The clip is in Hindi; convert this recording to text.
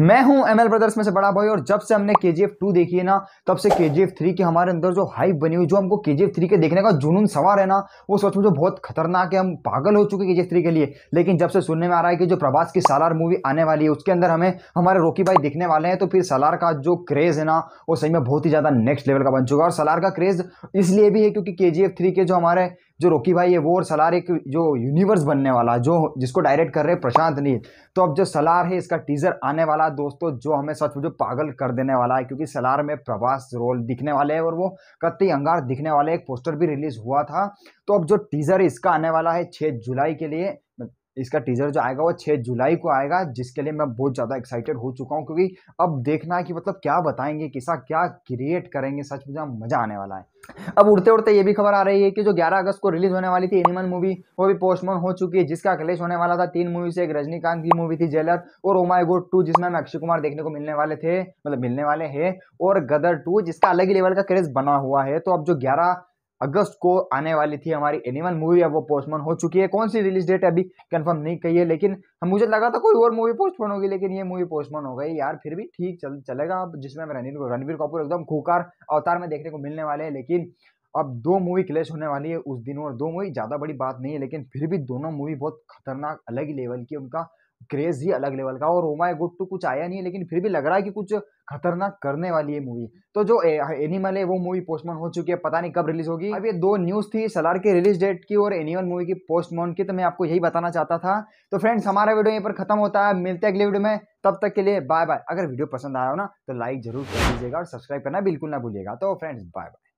मैं हूं एमएल ब्रदर्स में से बड़ा भाई और जब से हमने के जी देखी है ना तब से के जी के हमारे अंदर जो हाइप बनी हुई जो हमको के जी के देखने का जुनून सवार है ना वो सच में जो बहुत खतरनाक है हम पागल हो चुके के जी के लिए लेकिन जब से सुनने में आ रहा है कि जो प्रभास की सालार मूवी आने वाली है उसके अंदर हमें हमारे रोकी भाई दिखने वाले हैं तो फिर सलार का जो क्रेज़ है ना वो सही में बहुत ही ज़्यादा नेक्स्ट लेवल का बन चुका है और सलार का क्रेज़ इसलिए भी है क्योंकि के जी के जो हमारे जो रोकी भाई है वो और सलार एक जो यूनिवर्स बनने वाला जो जिसको डायरेक्ट कर रहे हैं प्रशांत नील तो अब जो सलार है इसका टीजर आने वाला दोस्तों जो हमें सच में जो पागल कर देने वाला है क्योंकि सलार में प्रभास रोल दिखने वाले हैं और वो कत्ती अंगार दिखने वाले एक पोस्टर भी रिलीज हुआ था तो अब जो टीजर इसका आने वाला है छः जुलाई के लिए इसका टीज़र जो आएगा वो 6 जुलाई को आएगा जिसके लिए मैं बहुत ज़्यादा एक्साइटेड हो चुका हूँ क्योंकि अब देखना है कि मतलब क्या बताएंगे किसा क्या क्रिएट करेंगे सच में मज़ा आने वाला है अब उड़ते उड़ते ये भी खबर आ रही है कि जो 11 अगस्त को रिलीज होने वाली थी एनिमल मूवी वो भी पोस्टपोन हो चुकी है जिसका क्लेश होने वाला था तीन मूवी से एक रजनीकांत की मूवी थी जेलर और ओमाई गोड टू जिसमें अक्षय कुमार देखने को मिलने वाले थे मतलब मिलने वाले हैं और गदर टू जिसका अलग ही लेवल का क्रेज बना हुआ है तो अब जो ग्यारह अगस्त को आने वाली थी हमारी एनिमल मूवी अब वो पोस्टपोन हो चुकी है कौन सी रिलीज डेट अभी कंफर्म नहीं कही है लेकिन हम हाँ, मुझे लगा था कोई और मूवी पोस्टपोन होगी लेकिन ये मूवी पोस्टपोन हो गई यार फिर भी ठीक चल चलेगा अब जिसमें रणवीर रणवीर कपूर एकदम खूकार अवतार में देखने को मिलने वाले हैं लेकिन अब दो मूवी क्लेश होने वाली है उस दिन और दो मूवी ज़्यादा बड़ी बात नहीं है लेकिन फिर भी दोनों मूवी बहुत खतरनाक अलग ही लेवल की उनका क्रेज ही अलग लेवल का और रोमा गुड टू कुछ आया नहीं है लेकिन फिर भी लग रहा है कि कुछ खतरनाक करने वाली है मूवी तो जो एनिमल हाँ, है वो मूवी पोस्टमोन हो चुकी है पता नहीं कब रिलीज होगी अब ये दो न्यूज थी सलार के रिलीज डेट की और एनिमल मूवी की पोस्टमोन की तो मैं आपको यही बताना चाहता था तो फ्रेंड्स हमारा वीडियो यहीं पर खत्म होता है मिलते हैं अगले वीडियो में तब तक के लिए बाय बाय अगर वीडियो पसंद आया हो ना तो लाइक जरूर कर दीजिएगा और सब्सक्राइब करना बिल्कुल ना भूलिएगा तो फ्रेंड्स बाय बाय